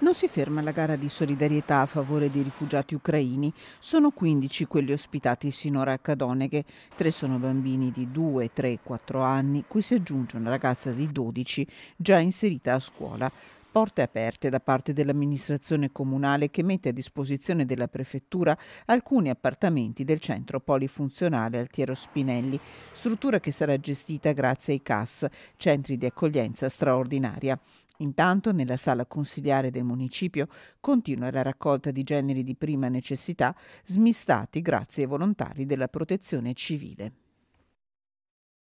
Non si ferma la gara di solidarietà a favore dei rifugiati ucraini. Sono 15 quelli ospitati sinora a Cadoneghe. Tre sono bambini di 2, 3, 4 anni, cui si aggiunge una ragazza di 12 già inserita a scuola porte aperte da parte dell'amministrazione comunale che mette a disposizione della prefettura alcuni appartamenti del centro polifunzionale Altiero Spinelli, struttura che sarà gestita grazie ai CAS, centri di accoglienza straordinaria. Intanto nella sala consiliare del municipio continua la raccolta di generi di prima necessità smistati grazie ai volontari della protezione civile.